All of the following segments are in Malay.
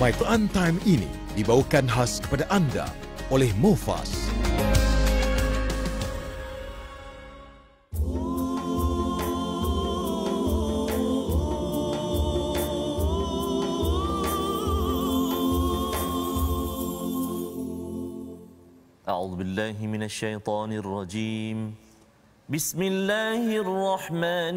My Quran Time ini dibawakan khas kepada anda oleh MUFAS. أعوذ Billahi من الشيطان الرجيم بسم الله الرحمن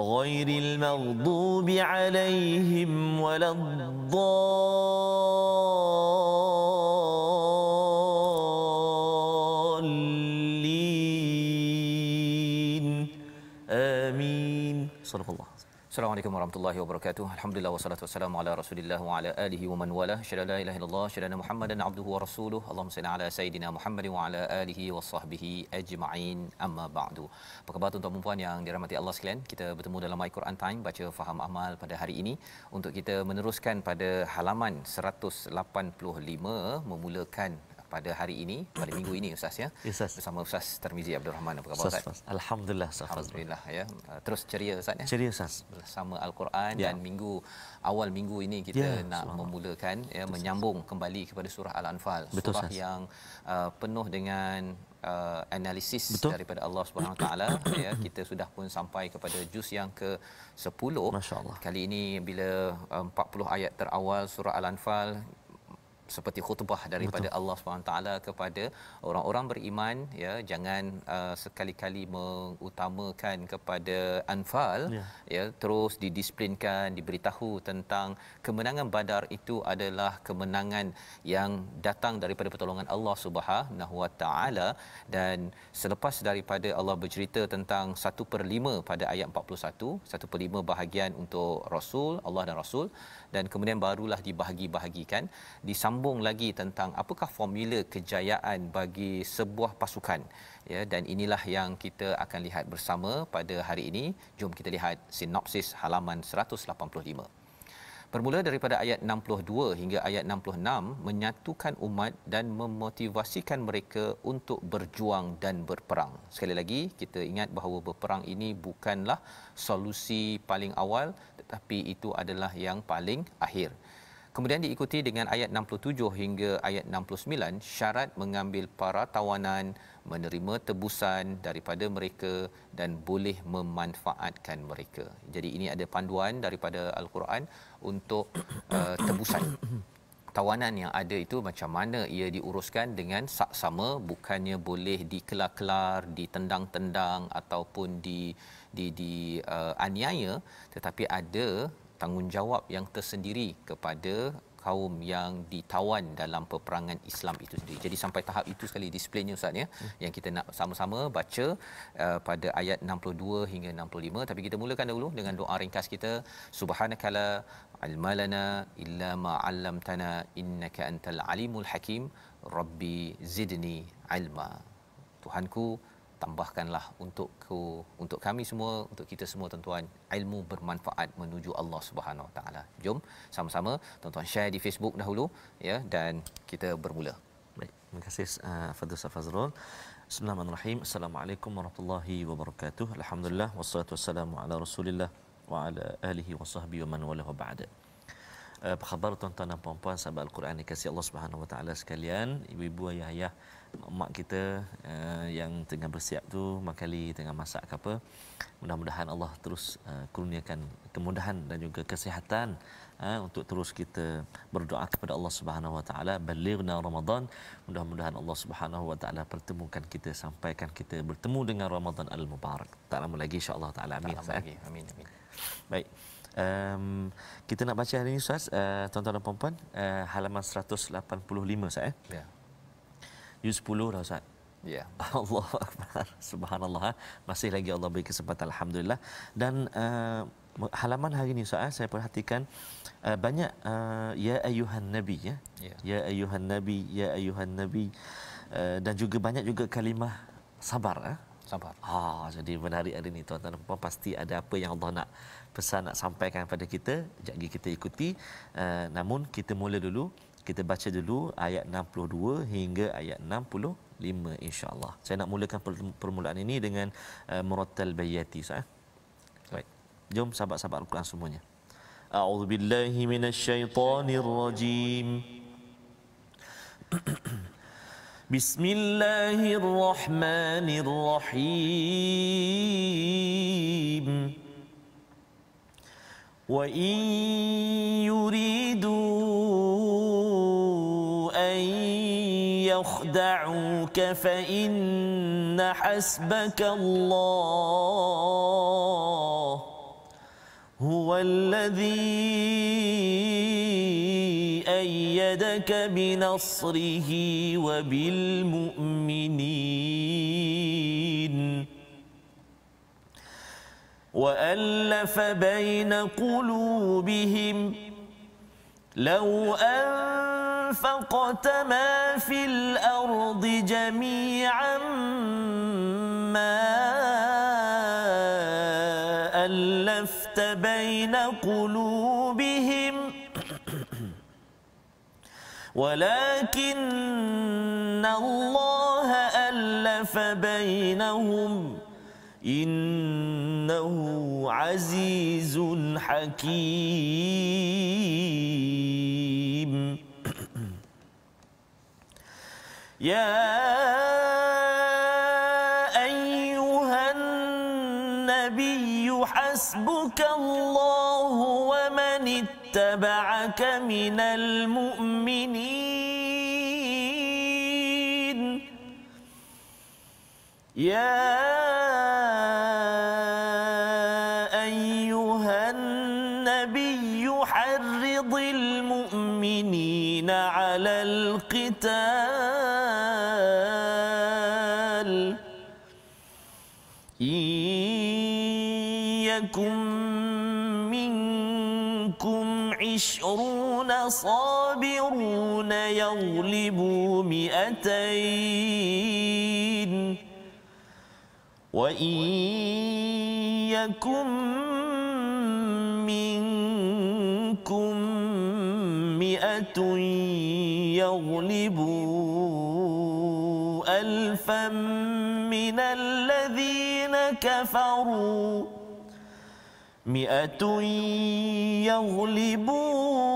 غير المغضوب عليهم ولا الضالين آمين صلى الله Assalamualaikum warahmatullahi wabarakatuh. Alhamdulillah wassalatu wassalamu ala Rasulillah wa ala alihi wa man wala. Syada la ilaha illallah, syada anna Muhammadan abduhu wa rasuluhu. Allahumma salli ala sayidina Muhammad wa ala alihi wa sahbihi ajma'in. Amma ba'du. Apa khabar tuan-tuan puan-puan yang dirahmati Allah sekalian? Kita bertemu dalam My Quran Time baca faham amal pada hari ini untuk kita meneruskan pada halaman 185 memulakan pada hari ini pada minggu ini ustaz ya ustaz. bersama ustaz Termizi Abdul Rahman apa khabar ustaz, ustaz? alhamdulillah ustaz alhamdulillah ya uh, terus ceria ustaz ya ceria ustaz bersama al-Quran ya. dan minggu awal minggu ini kita ya, nak memulakan ya menyambung kembali kepada surah al-anfal surah ustaz. yang uh, penuh dengan Uh, analisis Betul. daripada Allah Subhanahu taala ya kita sudah pun sampai kepada juz yang ke 10 masyaallah kali ini bila uh, 40 ayat terawal surah al-anfal seperti khutbah daripada Betul. Allah Subhanahu taala kepada orang-orang beriman ya jangan uh, sekali-kali mengutamakan kepada anfal ya. ya terus didisiplinkan diberitahu tentang kemenangan badar itu adalah kemenangan yang datang daripada pertolongan Allah Subhanahu wa taala dan selepas daripada Allah bercerita tentang 1/5 pada ayat 41 1/5 bahagian untuk rasul Allah dan rasul dan kemudian barulah dibahagi-bahagikan disambung lagi tentang apakah formula kejayaan bagi sebuah pasukan ya dan inilah yang kita akan lihat bersama pada hari ini jom kita lihat sinopsis halaman 185 Bermula daripada ayat 62 hingga ayat 66 menyatukan umat dan memotivasikan mereka untuk berjuang dan berperang. Sekali lagi kita ingat bahawa berperang ini bukanlah solusi paling awal tapi itu adalah yang paling akhir. Kemudian diikuti dengan ayat 67 hingga ayat 69 syarat mengambil para tawanan menerima tebusan daripada mereka dan boleh memanfaatkan mereka. Jadi ini ada panduan daripada al-Quran untuk uh, tebusan tawanan yang ada itu macam mana ia diuruskan dengan saksama bukannya boleh dikelar-kelar, ditendang-tendang ataupun di di di uh, aniaya tetapi ada tanggungjawab yang tersendiri kepada kaum yang ditawan dalam peperangan Islam itu sendiri. Jadi sampai tahap itu sekali displaynya, ustaz ya hmm. yang kita nak sama-sama baca uh, pada ayat 62 hingga 65 tapi kita mulakan dahulu dengan doa ringkas kita subhanakallah almalana illa ma 'allamtana innaka antal alimul hakim rabbi zidni ilma tuhanku tambahkanlah untukku untuk kami semua untuk kita semua tuan-tuan ilmu bermanfaat menuju Allah Subhanahu Wa Taala. Jom sama-sama tuan-tuan share di Facebook dahulu ya dan kita bermula. Baik, terima kasih uh, Fadus Fazrul. Assalamualaikum warahmatullahi wabarakatuh. Alhamdulillah wassalatu wassalamu ala Rasulillah wa ala alihi wa sahbihi wa man wala wa ba'da. Eh, apa khabar tuan-tuan dan puan-puan sahabat Al-Quran dikasih Allah Subhanahu wa taala sekalian, ibu-ibu ayah-ayah, mak kita uh, yang tengah bersiap tu, makali tengah masak ke apa. Mudah-mudahan Allah terus uh, kurniakan kemudahan dan juga kesihatan eh, untuk terus kita berdoa kepada Allah Subhanahu wa taala balighna ramadan mudah-mudahan Allah Subhanahu wa taala pertemukan kita sampaikan kita bertemu dengan Ramadan al mubarak tak lama lagi Insya Allah taala amin tak lama eh? lagi. amin amin baik um, kita nak baca hari ini sahaja. uh, eh, tuan-tuan dan puan-puan, uh, halaman 185 saya. Ya. Yus puluh dah Ustaz. Ya. Yeah. Allah Akbar. Subhanallah. Ha. Masih lagi Allah beri kesempatan. Alhamdulillah. Dan uh, halaman hari ini soal eh, saya perhatikan uh, banyak uh, ya ayuhan nabi ya yeah. ya ayuhan nabi ya ayuhan nabi uh, dan juga banyak juga kalimah sabar ya eh? sabar. Ah oh, jadi menarik hari ini tuan-tuan dan puan pasti ada apa yang Allah nak pesan nak sampaikan pada kita. Jangan kita ikuti uh, namun kita mula dulu kita baca dulu ayat 62 hingga ayat 60 5 insyaallah. Saya nak mulakan permulaan ini dengan uh, murattal bayyati. Ustaz. So, eh? Jom sahabat-sahabat Al-Quran semuanya. A'udzu billahi minasyaitonir rajim. Bismillahirrahmanirrahim. وَإِنْ يُرِيدُوا أَنْ يَخْدَعُوكَ فَإِنَّ حَسْبَكَ اللَّهُ هو الذي أيدك بنصره وبالمؤمنين وألف بين قلوبهم لو أنفقت ما في الأرض جميعا ما بين قلوبهم ولكن الله ألف بينهم إنه عزيز حكيم يا اتبعك من المؤمنين يا صابرون يغلبوا مئتين وإن يكن منكم مئة يغلبوا ألفا من الذين كفروا مئة يغلبوا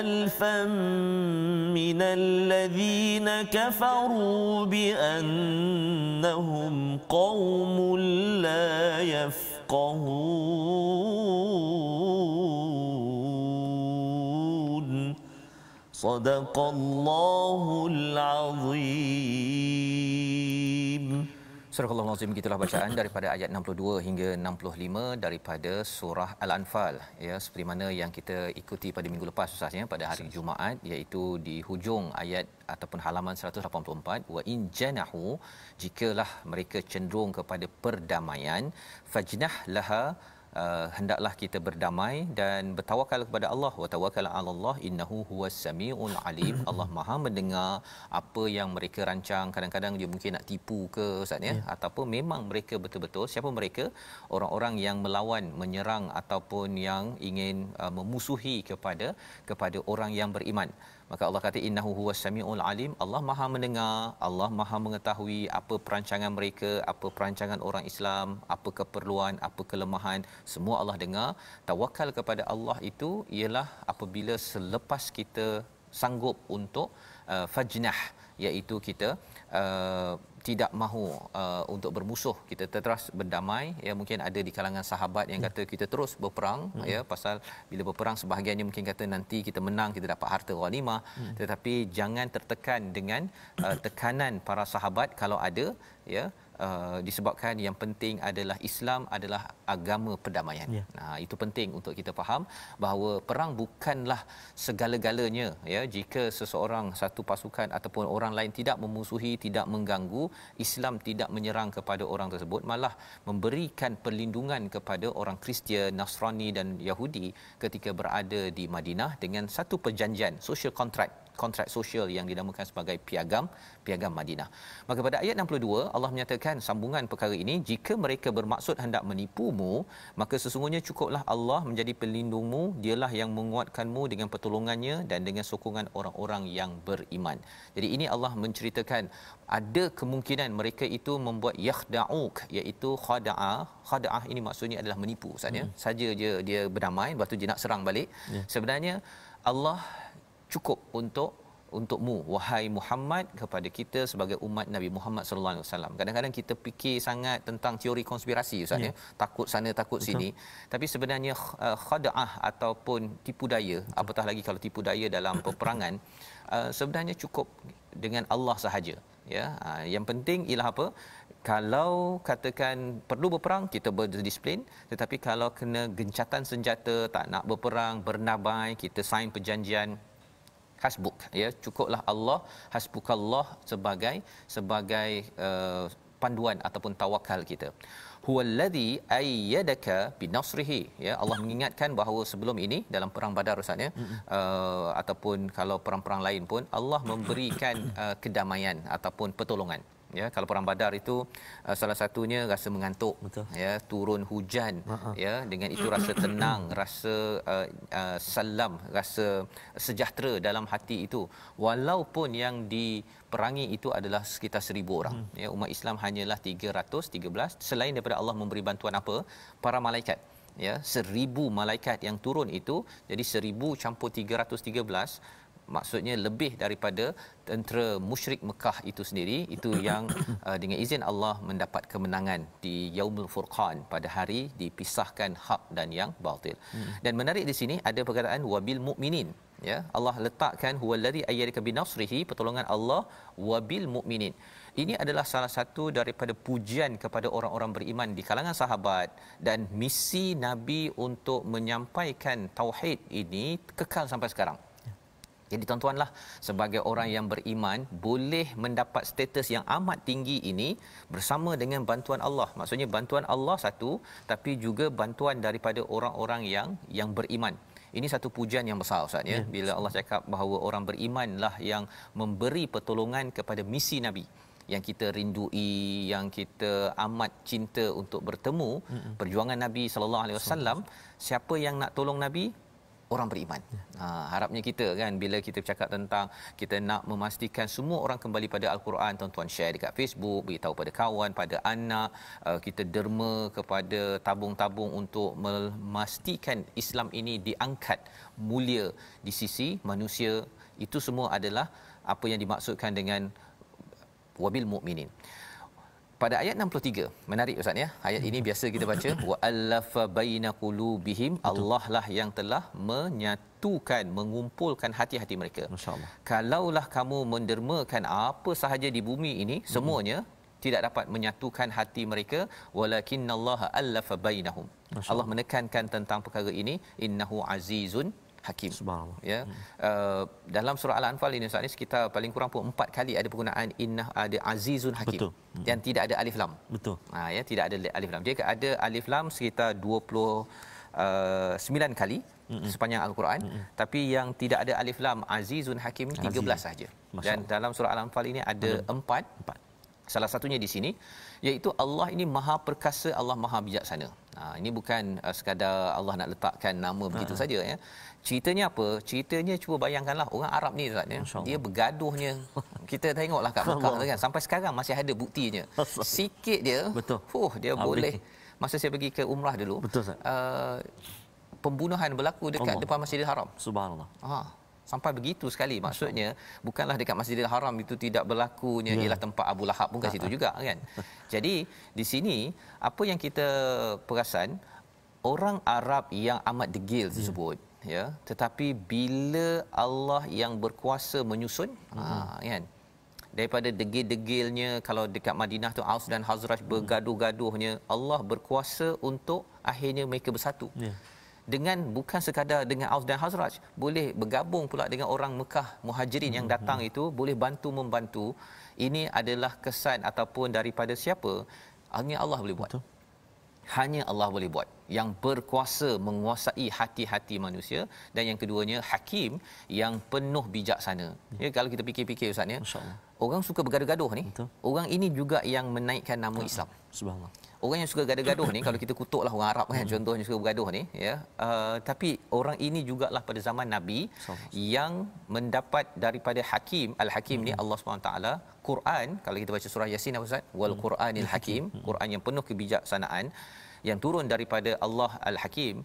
ألفا من الذين كفروا بأنهم قوم لا يفقهون صدق الله العظيم Surah Al-Azim gitulah bacaan daripada ayat 62 hingga 65 daripada surah Al-Anfal ya seperti mana yang kita ikuti pada minggu lepas usahanya pada hari Jumaat iaitu di hujung ayat ataupun halaman 184 wa in janahu jikalah mereka cenderung kepada perdamaian fajnah laha uh, hendaklah kita berdamai dan bertawakal kepada Allah wa tawakkal 'ala Allah innahu huwas samiul alim Allah Maha mendengar apa yang mereka rancang kadang-kadang dia mungkin nak tipu ke ustaz ya yeah. ataupun memang mereka betul-betul siapa mereka orang-orang yang melawan menyerang ataupun yang ingin uh, memusuhi kepada kepada orang yang beriman maka Allah kata innahu huwas samiul alim Allah Maha mendengar Allah Maha mengetahui apa perancangan mereka apa perancangan orang Islam apa keperluan apa kelemahan semua Allah dengar tawakal kepada Allah itu ialah apabila selepas kita sanggup untuk uh, fajnah iaitu kita uh, tidak mahu uh, untuk bermusuh kita terus berdamai ya mungkin ada di kalangan sahabat yang ya. kata kita terus berperang hmm. ya pasal bila berperang sebahagiannya mungkin kata nanti kita menang kita dapat harta ghanimah hmm. tetapi jangan tertekan dengan uh, tekanan para sahabat kalau ada ya Uh, disebabkan yang penting adalah Islam adalah agama perdamaian. Ya. Nah, itu penting untuk kita faham bahawa perang bukanlah segala-galanya ya. Jika seseorang satu pasukan ataupun orang lain tidak memusuhi, tidak mengganggu, Islam tidak menyerang kepada orang tersebut, malah memberikan perlindungan kepada orang Kristian, Nasrani dan Yahudi ketika berada di Madinah dengan satu perjanjian social contract kontrak sosial yang dinamakan sebagai piagam piagam Madinah. Maka pada ayat 62 Allah menyatakan sambungan perkara ini jika mereka bermaksud hendak menipumu maka sesungguhnya cukuplah Allah menjadi pelindungmu dialah yang menguatkanmu dengan pertolongannya dan dengan sokongan orang-orang yang beriman. Jadi ini Allah menceritakan ada kemungkinan mereka itu membuat yakhda'uk iaitu khada'ah khada'ah ini maksudnya adalah menipu. Ustaz ya. Hmm. Saja je dia berdamai lepas tu dia nak serang balik. Yeah. Sebenarnya Allah cukup untuk untukmu wahai Muhammad kepada kita sebagai umat Nabi Muhammad sallallahu alaihi wasallam. Kadang-kadang kita fikir sangat tentang teori konspirasi ustaz ya. ya. Takut sana takut Betul. sini. Tapi sebenarnya eh, khada'ah ataupun tipu daya, Betul. apatah lagi kalau tipu daya dalam peperangan, eh, sebenarnya cukup dengan Allah sahaja. Ya, ah, yang penting ialah apa? Kalau katakan perlu berperang kita berdisiplin tetapi kalau kena gencatan senjata tak nak berperang bernabai kita sign perjanjian hasbuk ya cukuplah Allah hasbukallah sebagai sebagai uh, panduan ataupun tawakal kita huwallazi ayyadaka binasrihi ya Allah mengingatkan bahawa sebelum ini dalam perang badar usanya uh, eh, ataupun kalau perang-perang lain pun Allah memberikan uh, kedamaian ataupun pertolongan ya kalau perang badar itu uh, salah satunya rasa mengantuk Betul. ya turun hujan uh-huh. ya dengan itu rasa tenang rasa uh, uh, salam rasa sejahtera dalam hati itu walaupun yang diperangi itu adalah sekitar seribu orang hmm. ya umat Islam hanyalah 313 selain daripada Allah memberi bantuan apa para malaikat ya seribu malaikat yang turun itu jadi seribu campur 313 maksudnya lebih daripada tentera musyrik Mekah itu sendiri itu yang uh, dengan izin Allah mendapat kemenangan di Yaumul Furqan pada hari dipisahkan hak dan yang batil. Hmm. Dan menarik di sini ada perkataan wabil mukminin ya Allah letakkan huwallazi ayyadaka binasrihi pertolongan Allah wabil mukminin. Ini adalah salah satu daripada pujian kepada orang-orang beriman di kalangan sahabat dan misi nabi untuk menyampaikan tauhid ini kekal sampai sekarang. Jadi tuan-tuanlah sebagai orang yang beriman boleh mendapat status yang amat tinggi ini bersama dengan bantuan Allah. Maksudnya bantuan Allah satu tapi juga bantuan daripada orang-orang yang yang beriman. Ini satu pujian yang besar Ustaz ya. ya. Bila Allah cakap bahawa orang berimanlah yang memberi pertolongan kepada misi Nabi yang kita rindui yang kita amat cinta untuk bertemu perjuangan Nabi sallallahu alaihi wasallam siapa yang nak tolong Nabi orang beriman. Ha, harapnya kita kan bila kita bercakap tentang kita nak memastikan semua orang kembali pada al-Quran, tuan-tuan share dekat Facebook, beritahu pada kawan, pada anak, uh, kita derma kepada tabung-tabung untuk memastikan Islam ini diangkat mulia di sisi manusia. Itu semua adalah apa yang dimaksudkan dengan wabil mukminin pada ayat 63 menarik ustaz ya ayat ini hmm. biasa kita baca wa allafa baina qulubihim Allah lah yang telah menyatukan mengumpulkan hati-hati mereka masyaallah kalaulah kamu mendermakan apa sahaja di bumi ini hmm. semuanya tidak dapat menyatukan hati mereka walakinallaha allafa bainahum Allah menekankan tentang perkara ini innahu azizun hakim. Subhanallah. Ya. Hmm. Uh, dalam surah Al-Anfal ini saat ini kita paling kurang pun empat kali ada penggunaan inna ada azizun hakim. Betul. Hmm. Yang tidak ada alif lam. Betul. Ha, ya, tidak ada alif lam. Dia ada alif lam sekitar 20 uh, 9 kali Mm-mm. sepanjang al-Quran Mm-mm. tapi yang tidak ada alif lam azizun hakim tiga belas saja. Masya Dan dalam surah Al-Anfal ini ada empat. empat. Salah satunya di sini iaitu Allah ini maha perkasa, Allah maha bijaksana. Ha, ini bukan uh, sekadar Allah nak letakkan nama begitu uh-huh. saja ya. Ceritanya apa? Ceritanya cuba bayangkanlah orang Arab ni Zat, ya. Dia bergaduhnya. Kita tengoklah kat Mekah tu kan. Sampai sekarang masih ada buktinya. Sikit dia. Betul. Fuh, dia Abri. boleh masa saya pergi ke umrah dulu. Betul Zat. Uh, pembunuhan berlaku dekat Allah. depan Masjidil Haram. Subhanallah. Ha sampai begitu sekali maksudnya bukanlah dekat Masjidil Haram itu tidak berlakunya ya. ialah tempat Abu Lahab pun kat situ juga kan jadi di sini apa yang kita perasan orang Arab yang amat degil ya. tersebut ya, ya tetapi bila Allah yang berkuasa menyusun ya. ha kan daripada degil-degilnya kalau dekat Madinah tu Aus dan Hazraj ya. bergaduh-gaduhnya Allah berkuasa untuk akhirnya mereka bersatu ya dengan bukan sekadar dengan Aus dan Hazraj boleh bergabung pula dengan orang Mekah Muhajirin yang hmm, datang hmm. itu boleh bantu membantu ini adalah kesan ataupun daripada siapa hanya Allah boleh buat hanya Allah boleh buat yang berkuasa menguasai hati-hati manusia dan yang keduanya hakim yang penuh bijaksana hmm. ya kalau kita fikir-fikir ustaz ya orang suka bergaduh-gaduh ni Betul. orang ini juga yang menaikkan nama Islam subhanallah orang yang suka gaduh-gaduh ni kalau kita kutuklah orang Arab kan hmm. contohnya suka bergaduh ni ya uh, tapi orang ini jugalah pada zaman nabi so, so. yang mendapat daripada hakim al-hakim hmm. ni Allah SWT Quran kalau kita baca surah yasin apa ustaz wal hmm. quranil hakim hmm. Quran yang penuh kebijaksanaan yang turun daripada Allah al-hakim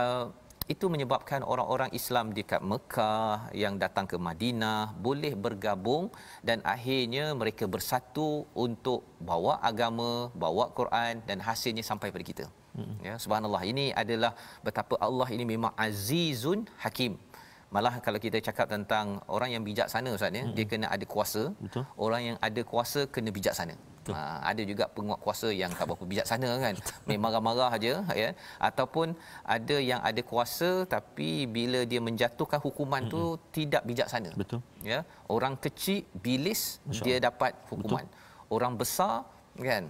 uh, itu menyebabkan orang-orang Islam di dekat Mekah yang datang ke Madinah boleh bergabung dan akhirnya mereka bersatu untuk bawa agama, bawa Quran dan hasilnya sampai pada kita. Hmm. Ya, subhanallah. Ini adalah betapa Allah ini memang Azizun Hakim. Malah kalau kita cakap tentang orang yang bijaksana ustaz ya, hmm. dia kena ada kuasa. Betul. Orang yang ada kuasa kena bijaksana. Ha, ada juga penguatkuasa yang tak berapa sana kan. Main marah-marah aja ya ataupun ada yang ada kuasa tapi bila dia menjatuhkan hukuman Mm-mm. tu tidak bijak sana. Betul. Ya, orang kecil bilis Masya dia dapat hukuman. Betul. Orang besar kan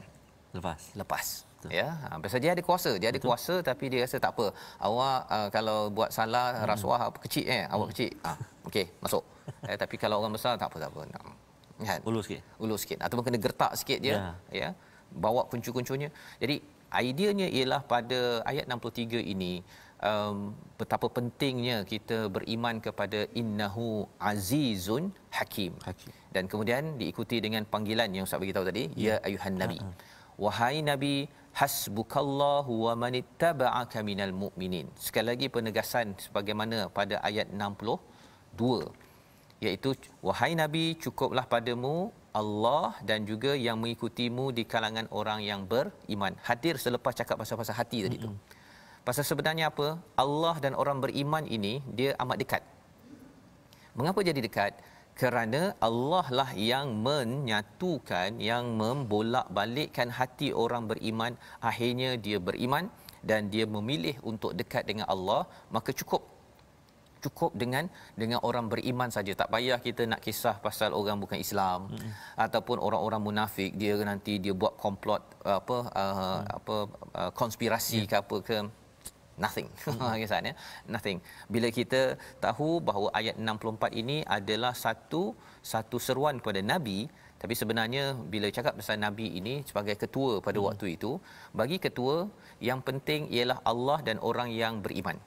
lepas. Lepas. Ya, ha, biasa dia ada kuasa, dia ada Betul. kuasa tapi dia rasa tak apa. Awak uh, kalau buat salah rasuah apa kecil eh, awak mm. kecil. Ah, okey, masuk. Eh tapi kalau orang besar tak apa tak apa kan ulu sikit ulu sikit ataupun kena gertak sikit dia ya, ya? bawa kuncu-kuncunya jadi ideanya ialah pada ayat 63 ini um, betapa pentingnya kita beriman kepada innahu azizun hakim. hakim dan kemudian diikuti dengan panggilan yang saya beritahu tadi ya, ya ayuhan nabi ya. wahai nabi hasbukallahu wa manittaba'aka minal mu'minin sekali lagi penegasan sebagaimana pada ayat 62 iaitu wahai nabi cukuplah padamu Allah dan juga yang mengikutimu di kalangan orang yang beriman hadir selepas cakap pasal-pasal hati tadi mm-hmm. tu pasal sebenarnya apa Allah dan orang beriman ini dia amat dekat mengapa jadi dekat kerana Allah lah yang menyatukan yang membolak-balikkan hati orang beriman akhirnya dia beriman dan dia memilih untuk dekat dengan Allah maka cukup cukup dengan dengan orang beriman saja tak payah kita nak kisah pasal orang bukan Islam hmm. ataupun orang-orang munafik dia nanti dia buat komplot apa uh, hmm. apa uh, konspirasi yeah. ke apa ke nothing kisahnya hmm. Ya. nothing bila kita tahu bahawa ayat 64 ini adalah satu satu seruan kepada nabi tapi sebenarnya bila cakap pasal nabi ini sebagai ketua pada hmm. waktu itu bagi ketua yang penting ialah Allah dan orang yang beriman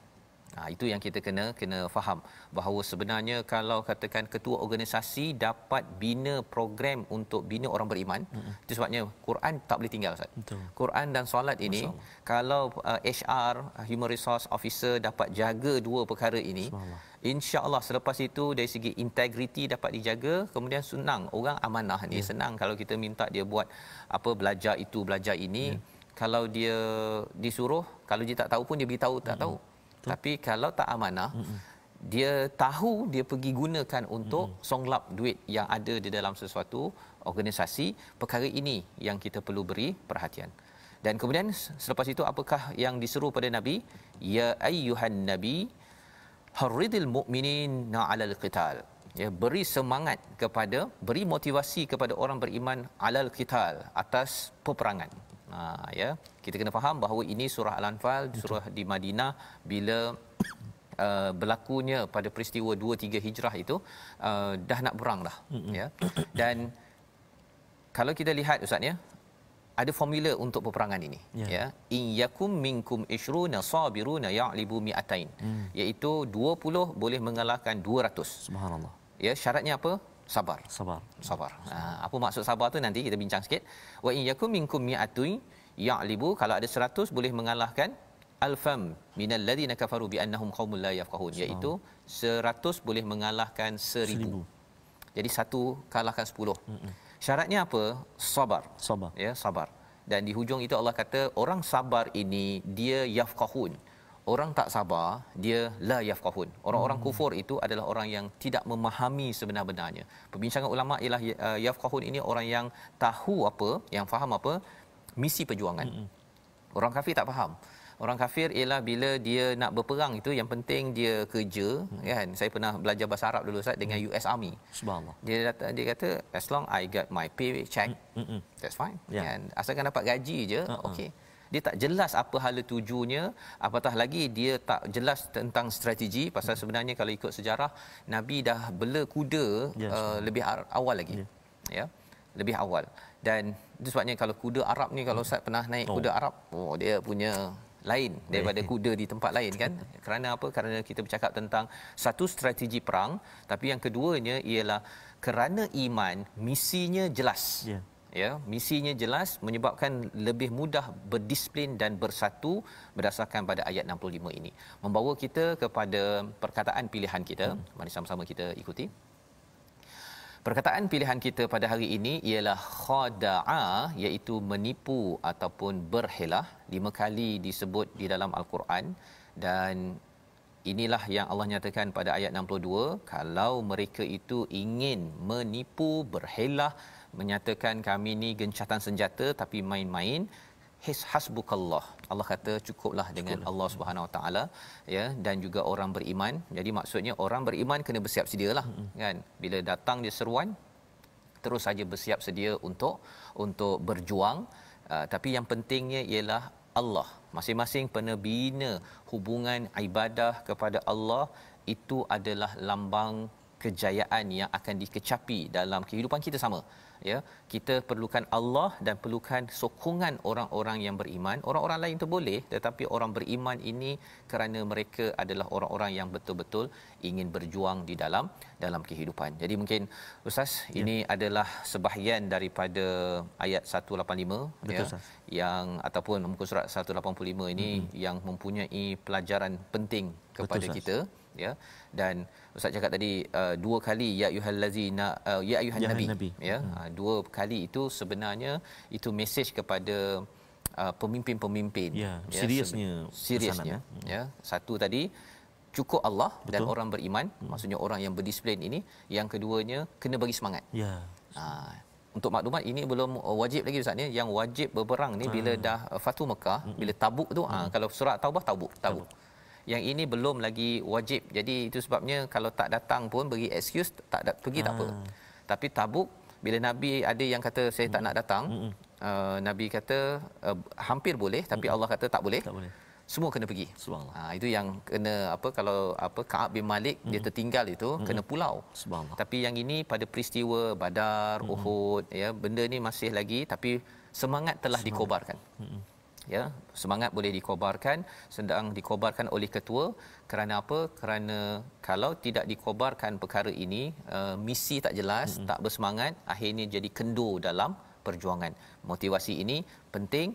Ha, itu yang kita kena kena faham bahawa sebenarnya kalau katakan ketua organisasi dapat bina program untuk bina orang beriman mm-hmm. itu sebabnya Quran tak boleh tinggal Ustaz. Quran dan solat ini kalau uh, HR uh, human resource officer dapat jaga dua perkara ini insyaallah selepas itu dari segi integriti dapat dijaga kemudian senang orang amanah ni yeah. senang kalau kita minta dia buat apa belajar itu belajar ini yeah. kalau dia disuruh kalau dia tak tahu pun dia beritahu tak mm-hmm. tahu Betul. Tapi kalau tak amanah, mm-hmm. dia tahu dia pergi gunakan untuk mm-hmm. songlap duit yang ada di dalam sesuatu organisasi, perkara ini yang kita perlu beri perhatian. Dan kemudian selepas itu apakah yang diseru pada Nabi? Ya ayyuhan Nabi, harridil mu'minin naalal qital. Ya, beri semangat kepada, beri motivasi kepada orang beriman alal qital, atas peperangan. Ha, ya. Kita kena faham bahawa ini surah Al-Anfal, surah di Madinah bila Uh, berlakunya pada peristiwa 2 3 hijrah itu uh, dah nak berang dah ya dan kalau kita lihat ustaz ya ada formula untuk peperangan ini ya, ya. in yakum minkum ishruna sabiruna ya'libu mi'atain hmm. iaitu 20 boleh mengalahkan 200 subhanallah ya syaratnya apa sabar sabar sabar uh, apa maksud sabar tu nanti kita bincang sikit wa in yakum minkum mi'atun ya'libu kalau ada 100 boleh mengalahkan alfam minal ladina kafaru bi annahum qaumul la yafqahun iaitu 100 boleh mengalahkan 1000 jadi satu kalahkan 10 syaratnya apa sabar sabar ya sabar dan di hujung itu Allah kata orang sabar ini dia yafqahun orang tak sabar dia la yafqahun orang-orang hmm. kufur itu adalah orang yang tidak memahami sebenar-benarnya perbincangan ulama ialah uh, yafqahun ini orang yang tahu apa yang faham apa misi perjuangan hmm. orang kafir tak faham orang kafir ialah bila dia nak berperang itu yang penting dia kerja hmm. kan saya pernah belajar bahasa Arab dulu Ustaz dengan hmm. US Army subhanallah dia datang dia kata as long i got my pay check hmm. hmm, hmm. that's fine yeah. kan asalkan dapat gaji je uh-huh. okey dia tak jelas apa hala tujuannya, apatah lagi dia tak jelas tentang strategi pasal hmm. sebenarnya kalau ikut sejarah nabi dah bela kuda yes. uh, lebih awal lagi yes. ya lebih awal dan itu sebabnya kalau kuda arab ni kalau ustaz pernah naik oh. kuda arab oh dia punya lain daripada eh. kuda di tempat lain kan kerana apa kerana kita bercakap tentang satu strategi perang tapi yang keduanya ialah kerana iman misinya jelas yeah ya misinya jelas menyebabkan lebih mudah berdisiplin dan bersatu berdasarkan pada ayat 65 ini membawa kita kepada perkataan pilihan kita hmm. mari sama-sama kita ikuti perkataan pilihan kita pada hari ini ialah khada'a iaitu menipu ataupun berhelah lima kali disebut di dalam al-Quran dan Inilah yang Allah nyatakan pada ayat 62 kalau mereka itu ingin menipu berhelah menyatakan kami ni gencatan senjata tapi main-main his hasbukallah Allah kata cukuplah dengan cukuplah. Allah Subhanahu Wa Taala ya dan juga orang beriman jadi maksudnya orang beriman kena bersiap sedialah mm-hmm. kan bila datang dia seruan terus saja bersiap sedia untuk untuk berjuang uh, tapi yang pentingnya ialah Allah masing-masing perlu bina hubungan ibadah kepada Allah itu adalah lambang kejayaan yang akan dikecapi dalam kehidupan kita sama ya kita perlukan Allah dan perlukan sokongan orang-orang yang beriman orang-orang lain itu boleh tetapi orang beriman ini kerana mereka adalah orang-orang yang betul-betul ingin berjuang di dalam dalam kehidupan jadi mungkin ustaz ya. ini adalah sebahagian daripada ayat 185 ya, Betul, ya ustaz. yang ataupun muka surat 185 ini hmm. yang mempunyai pelajaran penting kepada Betul, kita ustaz ya dan ustaz cakap tadi uh, dua kali ya ayyuhallazina uh, ya ayyuhan ya, nabi ya hmm. Ha, dua kali itu sebenarnya itu mesej kepada uh, pemimpin-pemimpin ya, ya seriusnya seriusnya pesanan, ya. ya. satu tadi cukup Allah Betul. dan orang beriman hmm. maksudnya orang yang berdisiplin ini yang keduanya kena bagi semangat ya uh, untuk maklumat ini belum uh, wajib lagi ustaz ni yang wajib berperang ni bila ah. dah uh, fatu Mekah hmm. bila tabuk tu ha, hmm. kalau surat taubah tabuk tabuk, tabuk yang ini belum lagi wajib jadi itu sebabnya kalau tak datang pun beri excuse tak da- pergi hmm. tak apa ah. tapi tabuk bila nabi ada yang kata saya hmm. tak nak datang hmm. uh, nabi kata uh, hampir boleh tapi hmm. Allah kata tak boleh tak boleh semua kena pergi ha, itu yang kena apa kalau apa Kaab bin Malik hmm. dia tertinggal itu hmm. kena pulau tapi yang ini pada peristiwa Badar hmm. Uhud ya benda ni masih lagi tapi semangat telah dikobarkan hmm ya semangat boleh dikobarkan sedang dikobarkan oleh ketua kerana apa kerana kalau tidak dikobarkan perkara ini uh, misi tak jelas mm-hmm. tak bersemangat akhirnya jadi kendur dalam perjuangan motivasi ini penting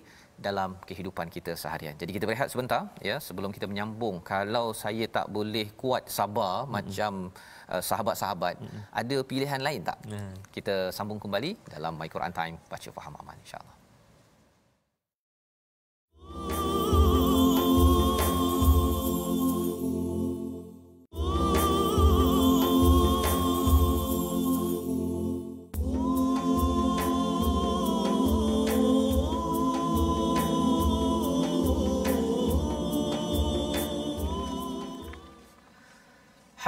dalam kehidupan kita seharian. Jadi kita berehat sebentar ya sebelum kita menyambung. Kalau saya tak boleh kuat sabar mm-hmm. macam uh, sahabat-sahabat, mm-hmm. ada pilihan lain tak? Mm. Kita sambung kembali dalam My Quran Time baca faham aman insya-Allah.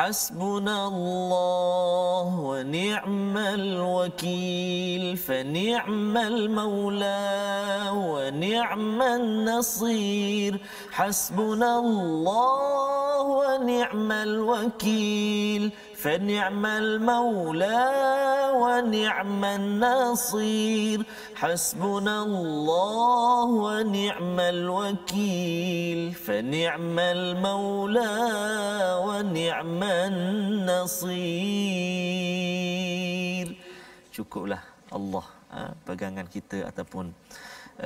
حسبنا الله ونعم الوكيل فنعم المولى ونعم النصير حسبنا الله ونعم الوكيل فنعم المولى ونعم النصير حسبنا الله ونعم الوكيل فنعم المولى ونعم النصير cukuplah Allah ha, pegangan kita ataupun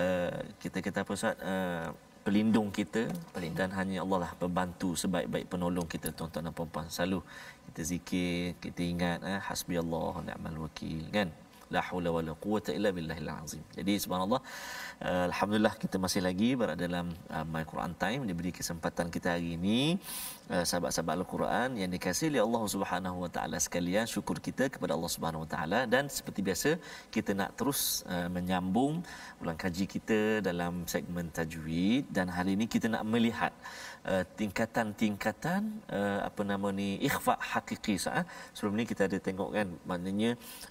uh, kita kata apa Ustaz uh, pelindung kita Paling. dan hanya Allah lah pembantu sebaik-baik penolong kita tuan-tuan dan puan-puan selalu kita zikir kita ingat eh, hasbi Allah ni'mal wakil kan la hawla wala quwata illa billahil azim jadi subhanallah Eh, alhamdulillah kita masih lagi berada dalam uh, my Quran time diberi kesempatan kita hari ini uh, sahabat-sahabat Al-Quran yang dikasihi oleh Allah Subhanahu wa taala sekalian syukur kita kepada Allah Subhanahu wa taala dan seperti biasa kita nak terus uh, menyambung ulang kaji kita dalam segmen tajwid dan hari ini kita nak melihat tingkatan-tingkatan uh, apa nama ni ikhfa hakiki sah sebelum ni kita ada tengok kan maknanya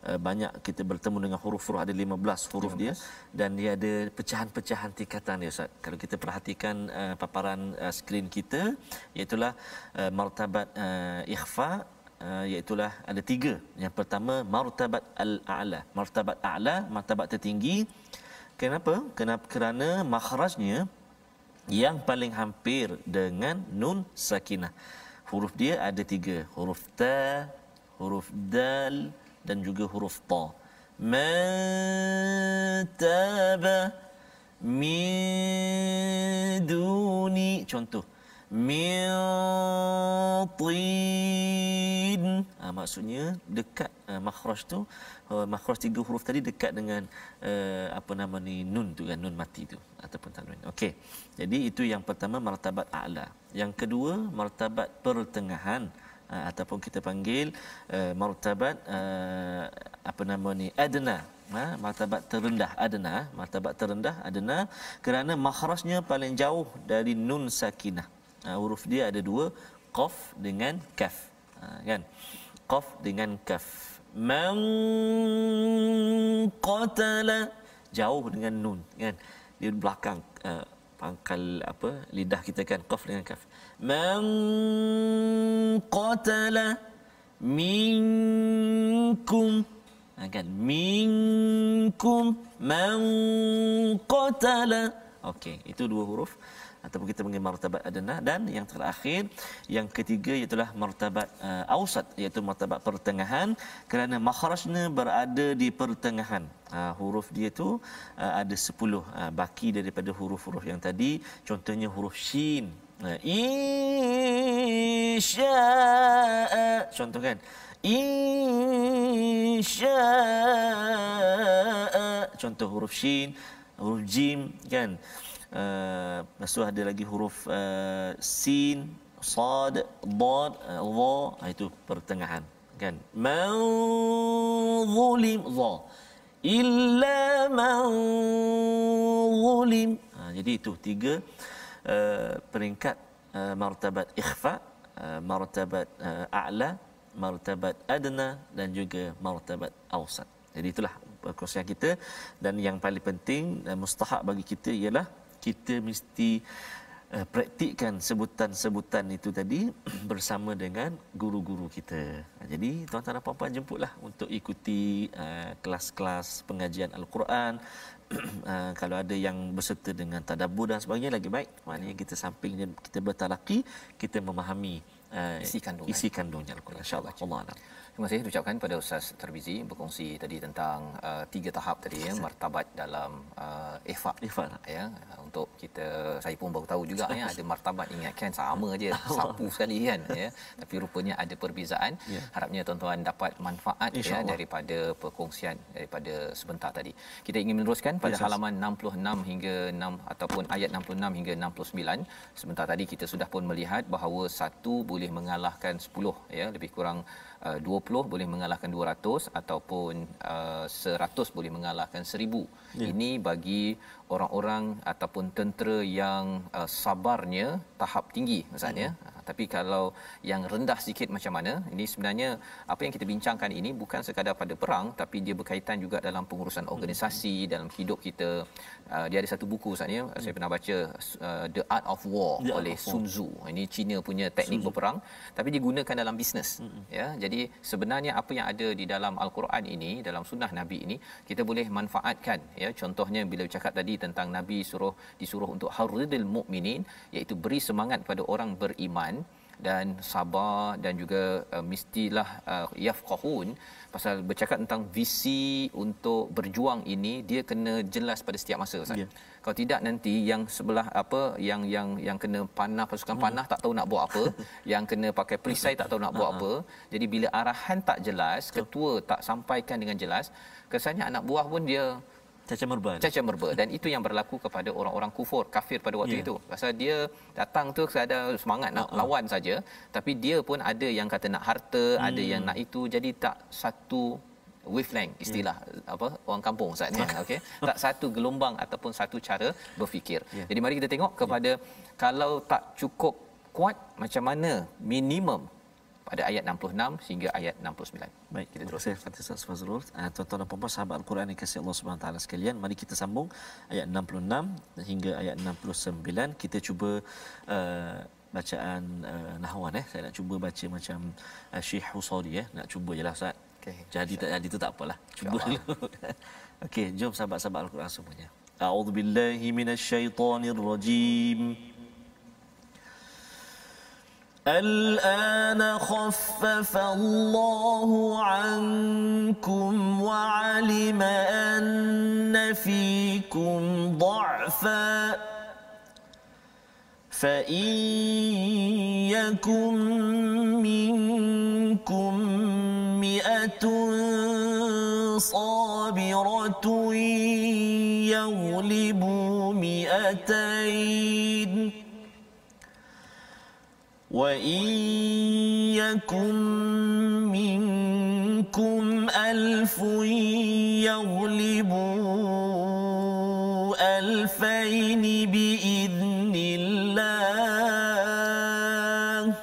uh, banyak kita bertemu dengan huruf-huruf ada 15 huruf 15. dia dan dia ada pecahan-pecahan tingkatan ya Ustaz. Kalau kita perhatikan uh, paparan uh, skrin kita iaitulah uh, martabat uh, ikhfa uh, iaitulah ada tiga. Yang pertama martabat al-a'la. Martabat a'la, martabat tertinggi. Kenapa? Kenapa kerana makhrajnya yang paling hampir dengan nun sakinah. Huruf dia ada tiga. Huruf ta, huruf dal dan juga huruf ta. Mantabah miduni contoh miltin ha, ah, maksudnya dekat ha, makhraj tu ah, makhraj tiga huruf tadi dekat dengan uh, apa nama ni nun tu kan nun mati tu ataupun tanwin okey jadi itu yang pertama martabat a'la yang kedua martabat pertengahan ha, ataupun kita panggil uh, martabat uh, apa nama ni adna ha, martabat terendah adana martabat terendah adana kerana makhrajnya paling jauh dari nun sakinah ha, huruf dia ada dua qaf dengan kaf ha, kan qaf dengan kaf man qatala jauh dengan nun kan di belakang uh, pangkal apa lidah kita kan qaf dengan kaf man qatala minkum Ha, kan minkum man qatala okey itu dua huruf ataupun kita panggil martabat adana dan yang terakhir yang ketiga iaitu lah martabat uh, awsat iaitu martabat pertengahan kerana makhrajnya berada di pertengahan uh, huruf dia tu uh, ada 10 uh, baki daripada huruf-huruf yang tadi contohnya huruf shin Insya Contoh kan Insya Contoh huruf Shin Huruf Jim kan uh, Lepas tu ada lagi huruf eh, Sin Sad bad, eh, Allah Itu pertengahan kan Man zulim Zha Illa man zulim ah, Jadi itu tiga Tiga Eh, peringkat uh, martabat ikhfa, uh, martabat uh, a'la, martabat adna dan juga martabat awsat. Jadi itulah kursi kita dan yang paling penting dan mustahak bagi kita ialah kita mesti uh, praktikkan sebutan-sebutan itu tadi bersama dengan guru-guru kita. Jadi tuan-tuan dan puan-puan jemputlah untuk ikuti kelas-kelas pengajian Al-Quran uh, kalau ada yang berserta dengan tadabbur dan sebagainya lagi baik maknanya ya. kita samping sampingnya kita bertalaki kita memahami uh, ah, isi kandungan isi kandungnya insyaallah Allah Allah Terima kasih ucapkan kepada Ustaz Terbizi berkongsi tadi tentang uh, tiga tahap tadi ya martabat dalam uh, ifa ifa ya untuk kita saya pun baru tahu juga ya ada martabat ingatkan sama aja sapu sekali kan ya tapi rupanya ada perbezaan yeah. harapnya tuan-tuan dapat manfaat ya, InsyaAllah. ya daripada perkongsian daripada sebentar tadi kita ingin meneruskan pada yes, halaman 66 hingga 6 ataupun ayat 66 hingga 69 sebentar tadi kita sudah pun melihat bahawa satu boleh mengalahkan 10 ya lebih kurang 20 uh, boleh mengalahkan 200 ataupun uh, 100 boleh mengalahkan 1000. Yeah. Ini bagi orang-orang ataupun tentera yang uh, sabarnya tahap tinggi maksudnya hmm tapi kalau yang rendah sedikit macam mana ini sebenarnya apa yang kita bincangkan ini bukan sekadar pada perang tapi dia berkaitan juga dalam pengurusan organisasi hmm. dalam hidup kita uh, dia ada satu buku saatnya hmm. saya pernah baca uh, The Art of War The oleh Sun Tzu ini Cina punya teknik Sun berperang tapi digunakan dalam bisnes hmm. ya jadi sebenarnya apa yang ada di dalam al-Quran ini dalam sunnah nabi ini kita boleh manfaatkan ya contohnya bila bercakap tadi tentang nabi suruh disuruh untuk harridil mukminin iaitu beri semangat kepada orang beriman dan sabar dan juga uh, mestilah uh, yafqahun pasal bercakap tentang visi untuk berjuang ini dia kena jelas pada setiap masa Yeah. Kalau tidak nanti yang sebelah apa yang yang yang kena panah pasukan panah hmm. tak tahu nak buat apa, yang kena pakai perisai tak tahu nak buat ha, ha. apa. Jadi bila arahan tak jelas, ketua tak sampaikan dengan jelas, kesannya anak buah pun dia Caca merba. Caca merba dan itu yang berlaku kepada orang-orang kufur, kafir pada waktu yeah. itu. Pasal dia datang tu ada semangat nak uh-huh. lawan saja, tapi dia pun ada yang kata nak harta, hmm. ada yang hmm. nak itu. Jadi tak satu wavelength istilah yeah. apa orang kampung Ustaz ni, okey. Tak satu gelombang ataupun satu cara berfikir. Yeah. Jadi mari kita tengok ya. kepada yeah. kalau tak cukup kuat macam mana minimum pada ayat 66 sehingga ayat 69. Baik, kita terus. Terima kasih Ustaz Fazrul. Uh, tuan-tuan dan puan-puan sahabat Al-Quran yang kasih Allah Subhanahu taala sekalian, mari kita sambung ayat 66 hingga ayat 69. Kita cuba uh, bacaan uh, nahwan eh. Saya nak cuba baca macam uh, Syekh Husari eh. Nak cuba jelah Ustaz. Okay, jadi tak jadi tu tak apalah. Cuba dulu. Okey, jom sahabat-sahabat Al-Quran semuanya. A'udzubillahi minasyaitonirrajim. rajim الآن خفف الله عنكم وعلم أن فيكم ضعفا فإن يكن منكم مئة صابرة يغلبوا مئتين وإن يكن منكم ألف يغلبوا ألفين بإذن الله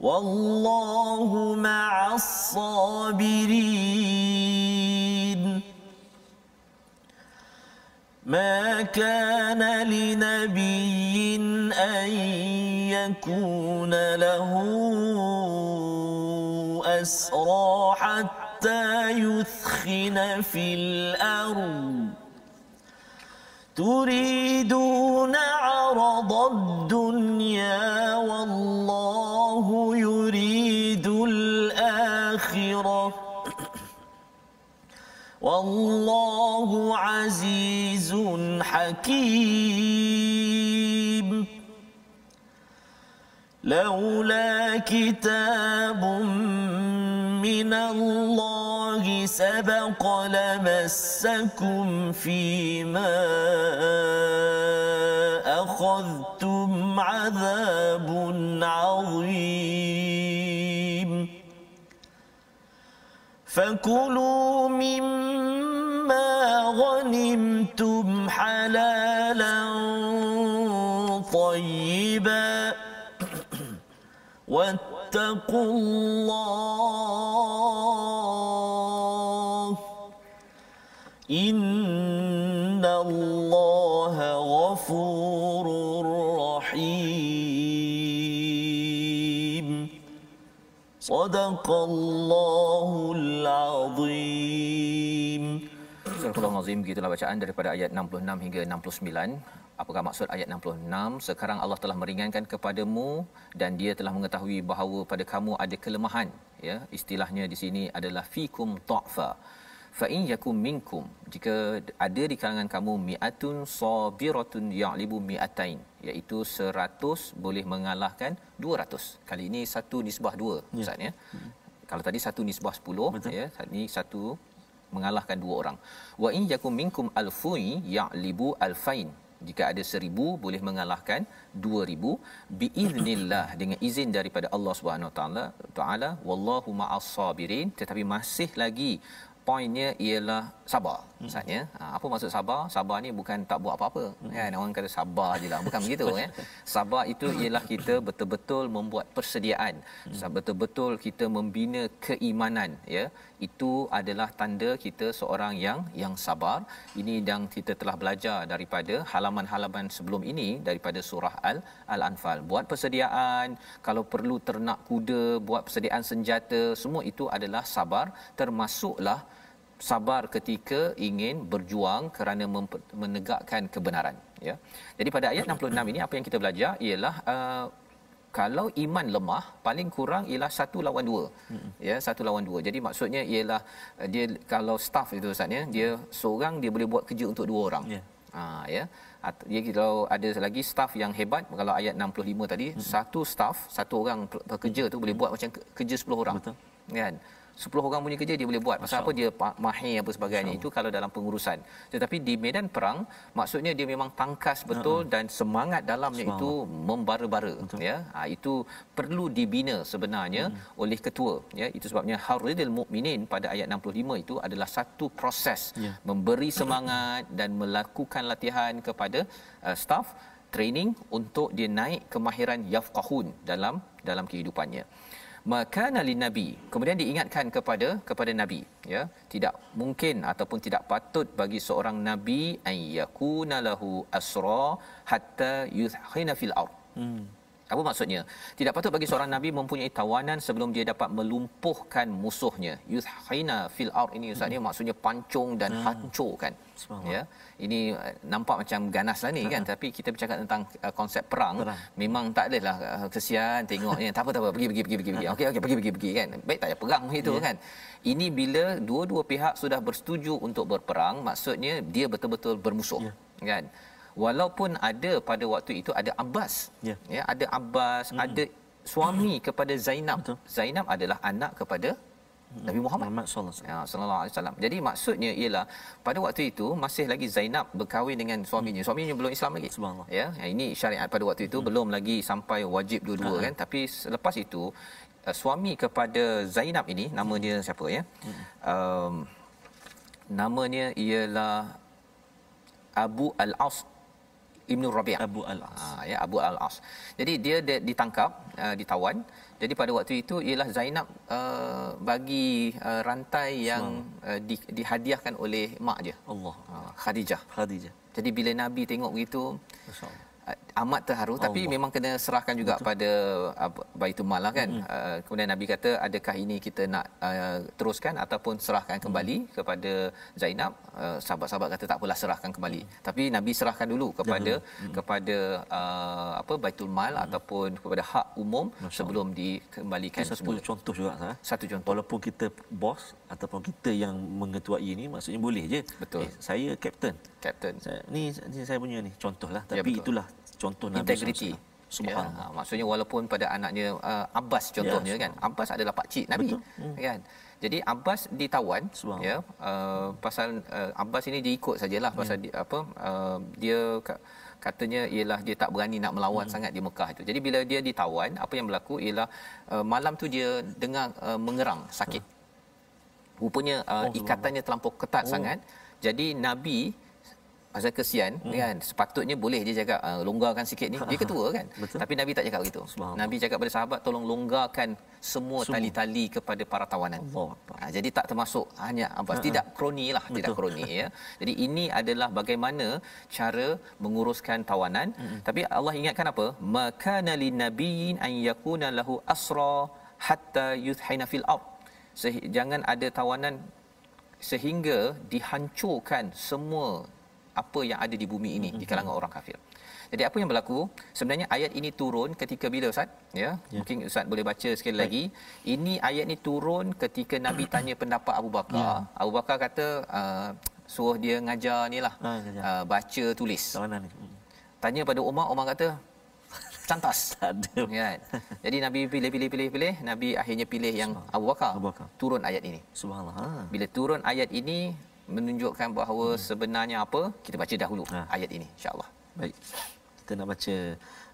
والله مع الصابرين ما كان لنبي أن يكون له أسرى حتى يثخن في الأرض تريدون عرض الدنيا والله يريد الآخرة والله عزيز حكيم لولا كتاب من الله سبق لمسكم فيما أخذتم عذاب عظيم فكلوا مما غنمتم حلالا طيبا واتقوا الله إن الله غفور رحيم صدق الله العظيم Astagfirullahalazim begitulah bacaan daripada ayat 66 hingga 69. Apakah maksud ayat 66? Sekarang Allah telah meringankan kepadamu dan dia telah mengetahui bahawa pada kamu ada kelemahan. Ya, istilahnya di sini adalah fikum ta'fa. Fa'in yakum minkum. Jika ada di kalangan kamu mi'atun sabiratun ya'libu mi'atain. Iaitu seratus boleh mengalahkan dua ratus. Kali ini satu nisbah dua. Ya. Ustaz, ya. Kalau tadi satu nisbah sepuluh. Ya, ini satu mengalahkan dua orang. Wa in yakum minkum alfuy ya'libu alfain. Jika ada seribu boleh mengalahkan dua ribu biiznillah dengan izin daripada Allah Subhanahu taala taala wallahu ma'as sabirin tetapi masih lagi pointnya ialah sabar misalnya hmm. Ya. Ha, apa maksud sabar sabar ni bukan tak buat apa-apa hmm. kan orang kata sabar lah. bukan begitu ya sabar itu ialah kita betul-betul membuat persediaan hmm. betul-betul kita membina keimanan ya itu adalah tanda kita seorang yang yang sabar ini yang kita telah belajar daripada halaman-halaman sebelum ini daripada surah al al-anfal buat persediaan kalau perlu ternak kuda buat persediaan senjata semua itu adalah sabar termasuklah sabar ketika ingin berjuang kerana menegakkan kebenaran ya. Jadi pada ayat 66 ini apa yang kita belajar ialah uh, kalau iman lemah paling kurang ialah satu lawan dua hmm. ya satu lawan dua jadi maksudnya ialah uh, dia kalau staff itu ustaz ya dia hmm. seorang dia boleh buat kerja untuk dua orang yeah. ha ya dia kalau ada lagi staff yang hebat kalau ayat 65 tadi hmm satu staff satu orang pekerja tu boleh hmm. buat macam kerja 10 orang betul kan 10 orang punya kerja dia boleh buat. Pasal apa dia mahir apa sebagainya. Itu kalau dalam pengurusan. Tetapi di medan perang, maksudnya dia memang tangkas betul dan semangat dalamnya semangat. itu membara-bara ya. Ha, itu perlu dibina sebenarnya hmm. oleh ketua ya. Itu sebabnya Haridil Mukminin pada ayat 65 itu adalah satu proses yeah. memberi semangat dan melakukan latihan kepada uh, staff training untuk dia naik kemahiran yafqahun dalam dalam kehidupannya maka nali nabi kemudian diingatkan kepada kepada nabi ya tidak mungkin ataupun tidak patut bagi seorang nabi ayyakunalahu asra hatta yuthina fil ard hmm. Apa maksudnya? Tidak patut bagi seorang nabi mempunyai tawanan sebelum dia dapat melumpuhkan musuhnya. Yuthina fill out ini ustaz ni hmm. maksudnya pancung dan hmm. kan? Ya. Ini eh, nampak macam ganaslah ni kan hmm. tapi kita bercakap tentang uh, konsep perang memang tak adalah uh, eh, kesian tengoknya. tak apa tak apa pergi pergi pergi pergi. pergi. Hmm. Okey okey pergi pergi pergi kan. Baik tak ya perang itu yeah. kan. Ini bila dua-dua pihak sudah bersetuju untuk berperang maksudnya dia betul-betul bermusuh. Yeah. Kan? walaupun ada pada waktu itu ada Abbas ya, ya ada Abbas hmm. ada suami kepada Zainab Betul. Zainab adalah anak kepada hmm. Nabi Muhammad, Muhammad sallallahu alaihi wasallam. Ya, sallallahu alaihi wasallam. Jadi maksudnya ialah pada waktu itu masih lagi Zainab berkahwin dengan suaminya. Hmm. Suaminya belum Islam lagi. Subhanallah. Ya, ini syariat pada waktu itu hmm. belum lagi sampai wajib dua-dua ha, ha. kan. Tapi selepas itu uh, suami kepada Zainab ini nama dia siapa ya? Hmm. Um, namanya ialah Abu Al-Aus Ibnu Rabi'ah Abu Al-As. Ha, ya Abu Al-As. Jadi dia, dia ditangkap, uh, ah, ditawan. Jadi pada waktu itu ialah Zainab uh, bagi uh, rantai yang uh, di, dihadiahkan oleh mak dia. Allah. Uh, Khadijah. Khadijah. Jadi bila Nabi tengok begitu, amat terharu Allah. tapi memang kena serahkan juga Betul. pada uh, baitul mal lah kan mm-hmm. uh, kemudian nabi kata adakah ini kita nak uh, teruskan ataupun serahkan kembali mm-hmm. kepada Zainab uh, sahabat-sahabat kata tak apalah serahkan kembali mm-hmm. tapi nabi serahkan dulu kepada mm-hmm. kepada uh, apa baitul mal mm-hmm. ataupun kepada hak umum Masya sebelum Allah. dikembalikan itu satu semula. contoh juga ha? satu contoh walaupun kita bos ataupun kita yang mengetuai ini maksudnya boleh je Betul. Eh, saya kapten kapten saya ni, saya punya ni lah ya, tapi ya, itulah contoh contoh Nabi integriti ya, subhanallah ya, maksudnya walaupun pada anaknya uh, Abbas contohnya ya, kan Abbas adalah pak cik Nabi Betul. Hmm. kan jadi Abbas ditawan ya uh, pasal uh, Abbas ini diikut sajalah hmm. pasal hmm. di, apa uh, dia katanya ialah dia tak berani nak melawan hmm. sangat di Mekah itu jadi bila dia ditawan apa yang berlaku ialah uh, malam tu dia dengar uh, mengerang sakit hmm. rupanya uh, oh, ikatannya terlampau ketat oh. sangat jadi Nabi pasal kesian hmm. kan sepatutnya boleh dia cakap uh, longgarkan sikit ni dia ketua kan Betul. tapi nabi tak cakap begitu nabi cakap pada sahabat tolong longgarkan semua, tali-tali kepada para tawanan Allah. Ha, jadi tak termasuk hanya apa uh-huh. tidak kronilah Betul. tidak kroni ya jadi ini adalah bagaimana cara menguruskan tawanan hmm. tapi Allah ingatkan apa makana linnabiyin an yakuna lahu asra hatta yuthaina fil ard jangan ada tawanan sehingga dihancurkan semua apa yang ada di bumi ini mm-hmm. di mhm. kalangan orang kafir. Jadi apa yang berlaku? Sebenarnya ayat ini turun ketika bila Ustaz? Ya. Yeah. Mungkin Ustaz boleh baca sekali right. lagi. Ini ayat ini turun ketika Nabi tanya pendapat Abu Bakar. Yeah. Abu Bakar kata uh, suruh dia ngajar ni lah, uh, baca tulis. Tanya pada Umar, Umar kata cantas. Ya. Jadi Nabi pilih pilih pilih pilih, Nabi akhirnya pilih yang Abu Bakar. Abu Bakar. Turun ayat ini. Subhanallah. Ha. Bila turun ayat ini, menunjukkan bahawa hmm. sebenarnya apa kita baca dahulu ha. ayat ini insyaallah baik kita nak baca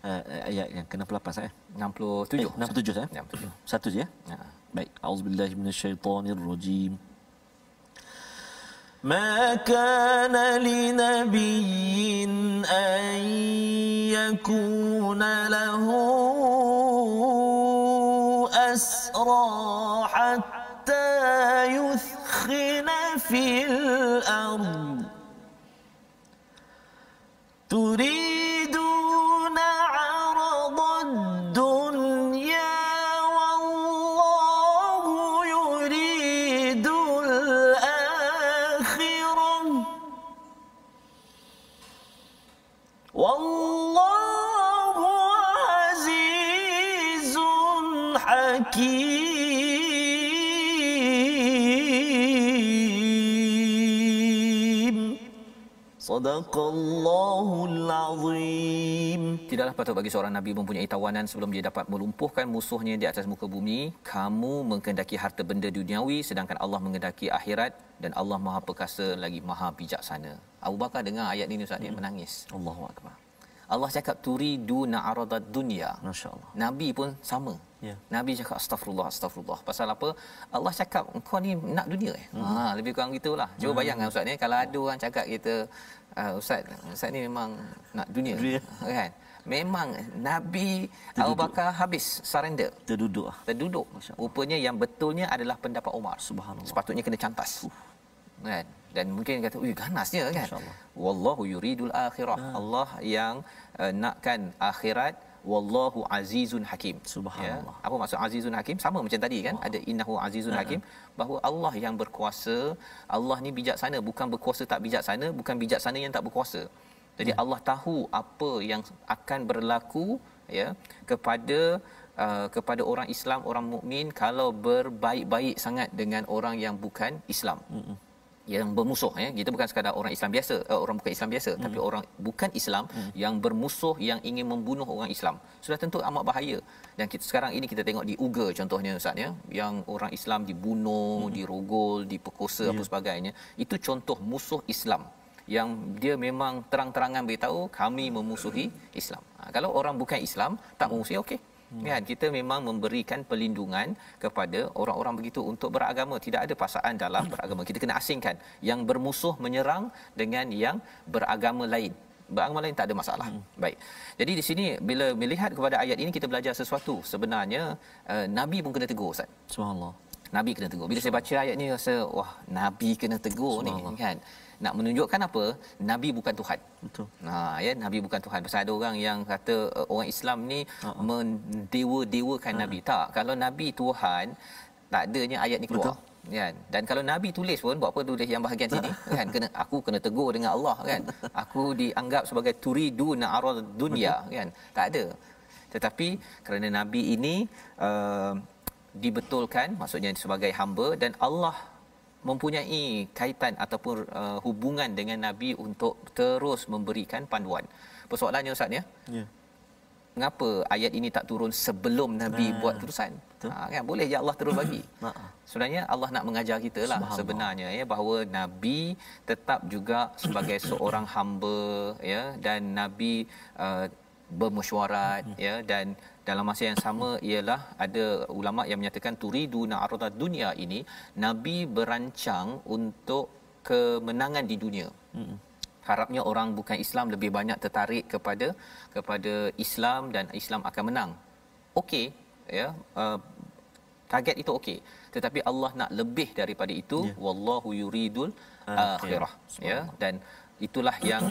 uh, ayat yang kena 68 saya eh? 67 eh, 67 eh? 67 satu je ya ha. baik auzubillahi minasyaitonirrajim ما كان لنبي ان يكون له اسرى حتى يثبت الدخن في الأرض تريد Tidaklah patut bagi seorang Nabi mempunyai tawanan sebelum dia dapat melumpuhkan musuhnya di atas muka bumi. Kamu mengendaki harta benda duniawi sedangkan Allah mengendaki akhirat dan Allah maha perkasa lagi maha bijaksana. Abu Bakar dengar ayat ini Ustaz dia hmm. menangis. Allahu Akbar. Allah cakap turi du na aradat dunia. Masya-Allah. Nabi pun sama. Yeah. Nabi cakap astagfirullah astagfirullah. Pasal apa? Allah cakap kau ni nak dunia eh. Hmm. Ha lebih kurang gitulah. Cuba hmm. bayangkan ustaz ni kalau ada orang cakap kita uh, ustaz ustaz ni memang nak dunia, dunia. Ah, kan memang nabi terduduk. Abu Bakar habis surrender terduduk lah. terduduk rupanya yang betulnya adalah pendapat Umar subhanallah sepatutnya kena cantas uh. kan dan mungkin kata uy ganasnya kan wallahu yuridul akhirah ha. Allah yang uh, nakkan akhirat wallahu azizun hakim ya. subhanallah ya. apa maksud azizun hakim sama macam tadi kan Allah. ada innahu azizun uh-huh. hakim bahawa Allah yang berkuasa Allah ni bijaksana bukan berkuasa tak bijaksana bukan bijaksana yang tak berkuasa jadi hmm. Allah tahu apa yang akan berlaku ya kepada uh, kepada orang Islam orang mukmin kalau berbaik-baik sangat dengan orang yang bukan Islam hmm yang bermusuh ya kita bukan sekadar orang Islam biasa uh, orang bukan Islam biasa hmm. tapi orang bukan Islam hmm. yang bermusuh yang ingin membunuh orang Islam sudah tentu amat bahaya dan kita sekarang ini kita tengok di Uga contohnya ustaz ya yang orang Islam dibunuh hmm. dirogol diperkosa yeah. apa ya. sebagainya itu contoh musuh Islam yang dia memang terang-terangan beritahu kami memusuhi Islam. Ha, kalau orang bukan Islam tak hmm. memusuhi okey Hmm. Kan kita memang memberikan pelindungan kepada orang-orang begitu untuk beragama. Tidak ada pasaan dalam beragama. Kita kena asingkan yang bermusuh menyerang dengan yang beragama lain. Beragama lain tak ada masalah. Hmm. Baik. Jadi di sini bila melihat kepada ayat ini kita belajar sesuatu. Sebenarnya uh, nabi pun kena tegur Ustaz. Subhanallah. Nabi kena tegur. Bila saya baca ayat ni rasa wah nabi kena tegur ni kan nak menunjukkan apa nabi bukan tuhan betul ha ya nabi bukan tuhan pasal ada orang yang kata uh, orang Islam ni uh-huh. mendewa-dewakan uh-huh. nabi tak kalau nabi tuhan tak adanya ayat ni keluar betul Ya, dan kalau Nabi tulis pun buat apa tulis yang bahagian sini kan kena aku kena tegur dengan Allah kan. Aku dianggap sebagai turidu na'arad dunia. kan. Tak ada. Tetapi kerana Nabi ini uh, dibetulkan maksudnya sebagai hamba dan Allah mempunyai kaitan ataupun uh, hubungan dengan nabi untuk terus memberikan panduan. Persoalannya ustaz ya. Ya. Mengapa ayat ini tak turun sebelum nabi nah. buat keputusan? Ha, kan boleh je Allah terus bagi. Sebenarnya Allah nak mengajar kita lah sebenarnya ya bahawa nabi tetap juga sebagai seorang hamba ya dan nabi uh, bermesyuarat hmm. ya dan dalam masa yang sama ialah ada ulama yang menyatakan turidu na arda dunia ini nabi berancang untuk kemenangan di dunia hmm. harapnya orang bukan Islam lebih banyak tertarik kepada kepada Islam dan Islam akan menang okey ya uh, target itu okey tetapi Allah nak lebih daripada itu yeah. wallahu yuridul akhirah okay. ya dan itulah yang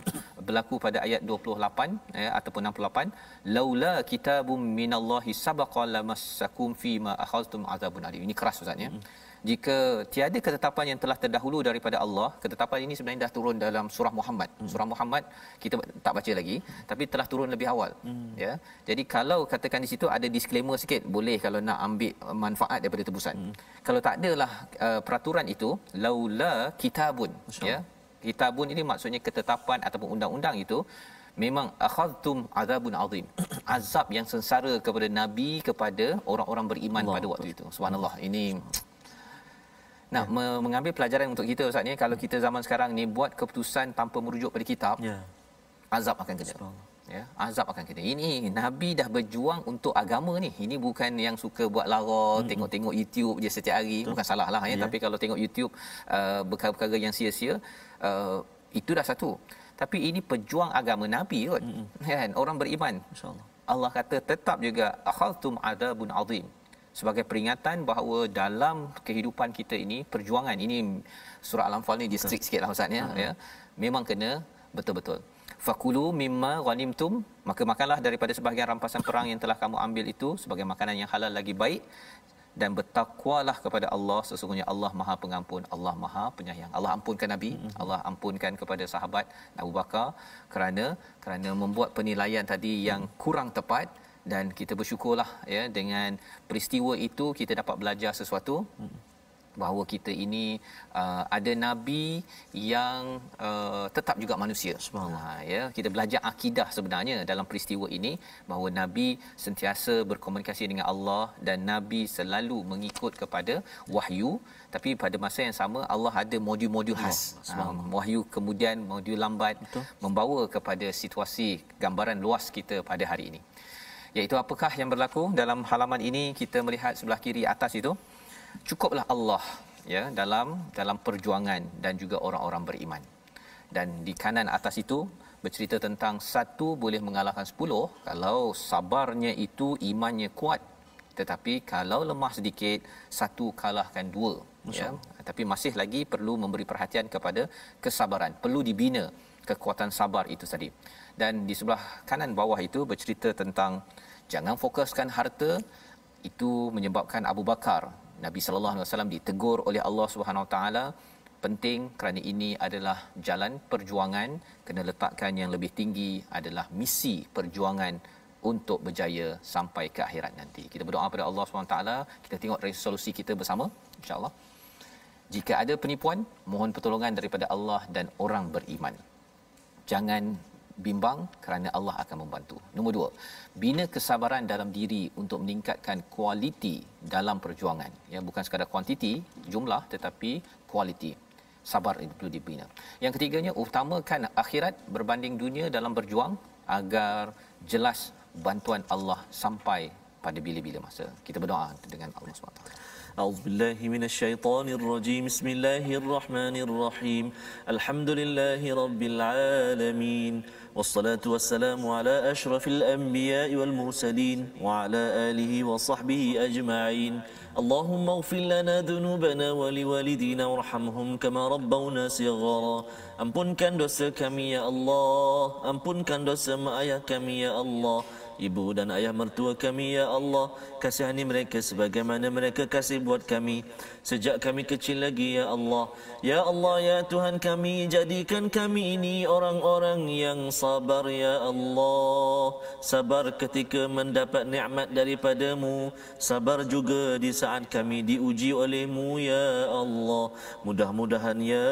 berlaku pada ayat 28 ya eh, ataupun 68 laula kitabum minallahi sabaqa lamassakum fi ma akhadhtum azabun alim ini keras ustaz ya hmm. jika tiada ketetapan yang telah terdahulu daripada Allah ketetapan ini sebenarnya dah turun dalam surah Muhammad hmm. surah Muhammad kita tak baca lagi tapi telah turun lebih awal hmm. ya jadi kalau katakan di situ ada disclaimer sikit boleh kalau nak ambil manfaat daripada tebusan kalau tak adalah uh, peraturan itu laula kitabun ya kitabun ini maksudnya ketetapan ataupun undang-undang itu memang akhadtum azabun azim azab yang sengsara kepada nabi kepada orang-orang beriman Allah. pada waktu itu subhanallah ini nah ya. mengambil pelajaran untuk kita ustaz ni kalau hmm. kita zaman sekarang ni buat keputusan tanpa merujuk pada kitab ya. azab akan kena ya azab akan kena ini nabi dah berjuang untuk agama ni ini bukan yang suka buat lara mm-hmm. tengok-tengok YouTube je setiap hari Betul. bukan salah lah ya. ya tapi kalau tengok YouTube uh, perkara-perkara yang sia-sia Eh, itu dah satu. Tapi ini pejuang agama Nabi kot. Mm-hmm. Kan? Orang beriman. InsyaAllah. Allah kata tetap juga akhaltum adabun azim sebagai peringatan bahawa dalam kehidupan kita ini perjuangan ini surah al-anfal ini distrik sikitlah ustaz ya ya memang kena betul-betul fakulu mimma ghanimtum maka makanlah daripada sebahagian rampasan perang yang telah kamu ambil itu sebagai makanan yang halal lagi baik dan bertakwalah kepada Allah sesungguhnya Allah Maha Pengampun Allah Maha Penyayang Allah ampunkan nabi hmm. Allah ampunkan kepada sahabat Abu Bakar kerana kerana membuat penilaian tadi yang hmm. kurang tepat dan kita bersyukurlah ya dengan peristiwa itu kita dapat belajar sesuatu hmm bahawa kita ini uh, ada nabi yang uh, tetap juga manusia subhanallah ha, ya kita belajar akidah sebenarnya dalam peristiwa ini bahawa nabi sentiasa berkomunikasi dengan Allah dan nabi selalu mengikut kepada wahyu tapi pada masa yang sama Allah ada modul-modul khas ha, wahyu kemudian modul lambat Betul. membawa kepada situasi gambaran luas kita pada hari ini iaitu apakah yang berlaku dalam halaman ini kita melihat sebelah kiri atas itu cukuplah Allah ya dalam dalam perjuangan dan juga orang-orang beriman. Dan di kanan atas itu bercerita tentang satu boleh mengalahkan sepuluh kalau sabarnya itu imannya kuat tetapi kalau lemah sedikit satu kalahkan dua ya tapi masih lagi perlu memberi perhatian kepada kesabaran perlu dibina kekuatan sabar itu tadi dan di sebelah kanan bawah itu bercerita tentang jangan fokuskan harta itu menyebabkan Abu Bakar Nabi sallallahu alaihi wasallam ditegur oleh Allah Subhanahu Wa taala penting kerana ini adalah jalan perjuangan kena letakkan yang lebih tinggi adalah misi perjuangan untuk berjaya sampai ke akhirat nanti. Kita berdoa kepada Allah Subhanahu Wa taala, kita tengok resolusi kita bersama insyaallah. Jika ada penipuan, mohon pertolongan daripada Allah dan orang beriman. Jangan bimbang kerana Allah akan membantu. Nombor dua, bina kesabaran dalam diri untuk meningkatkan kualiti dalam perjuangan. Ya, bukan sekadar kuantiti, jumlah tetapi kualiti. Sabar itu perlu dibina. Yang ketiganya, utamakan akhirat berbanding dunia dalam berjuang agar jelas bantuan Allah sampai pada bila-bila masa. Kita berdoa dengan Allah SWT. أعوذ بالله من الشيطان الرجيم بسم الله الرحمن الرحيم الحمد لله رب العالمين والصلاة والسلام على أشرف الأنبياء والمرسلين وعلى آله وصحبه أجمعين اللهم اغفر لنا ذنوبنا ولوالدينا وارحمهم كما ربونا صغارا Ampunkan dosa kami يا الله أمبن كان mak يا الله ibu dan ayah mertua kami ya Allah kasihani mereka sebagaimana mereka kasih buat kami sejak kami kecil lagi ya Allah ya Allah ya Tuhan kami jadikan kami ini orang-orang yang sabar ya Allah sabar ketika mendapat nikmat daripadamu sabar juga di saat kami diuji olehmu ya Allah mudah-mudahan ya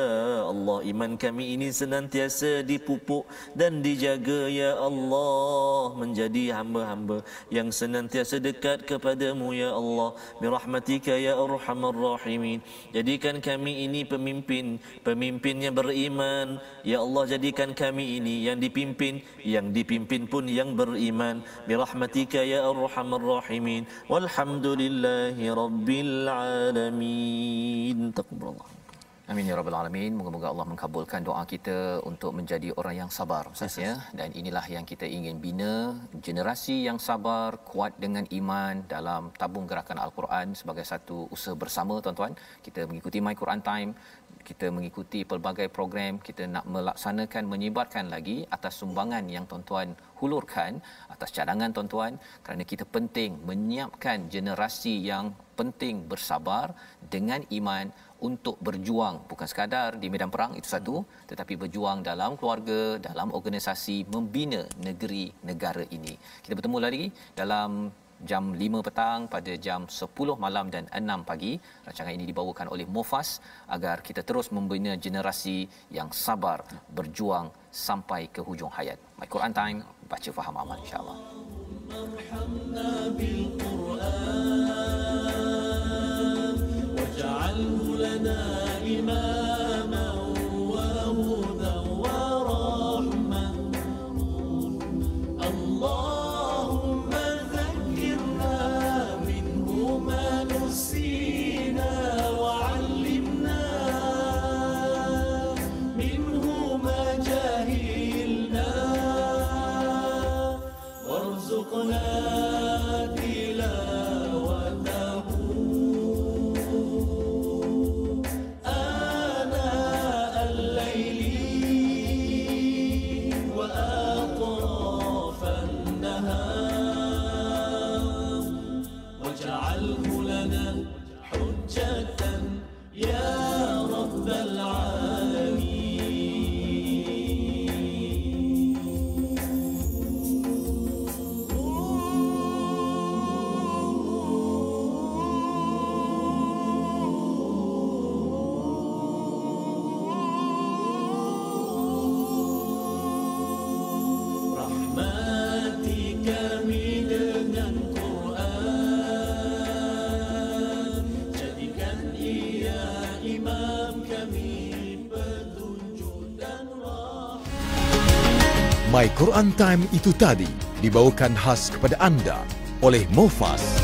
Allah iman kami ini senantiasa dipupuk dan dijaga ya Allah menjadi hamba-hamba yang senantiasa dekat kepadamu ya Allah birahmatika ya arhamar rahimin jadikan kami ini pemimpin pemimpin yang beriman ya Allah jadikan kami ini yang dipimpin yang dipimpin pun yang beriman birahmatika ya arhamar rahimin walhamdulillahi rabbil alamin taqabbalallahu Amin ya rabbal alamin. Moga-moga Allah mengkabulkan doa kita untuk menjadi orang yang sabar Ustaz yes, yes. Ya. Dan inilah yang kita ingin bina generasi yang sabar, kuat dengan iman dalam tabung gerakan Al-Quran sebagai satu usaha bersama tuan-tuan. Kita mengikuti My Quran Time, kita mengikuti pelbagai program, kita nak melaksanakan menyebarkan lagi atas sumbangan yang tuan-tuan hulurkan atas cadangan tuan-tuan kerana kita penting menyiapkan generasi yang penting bersabar dengan iman untuk berjuang bukan sekadar di medan perang itu satu tetapi berjuang dalam keluarga dalam organisasi membina negeri negara ini kita bertemu lagi dalam jam 5 petang pada jam 10 malam dan 6 pagi rancangan ini dibawakan oleh Mofas agar kita terus membina generasi yang sabar berjuang sampai ke hujung hayat my quran time baca faham amal insyaallah Quran Time itu tadi dibawakan khas kepada anda oleh Mofas.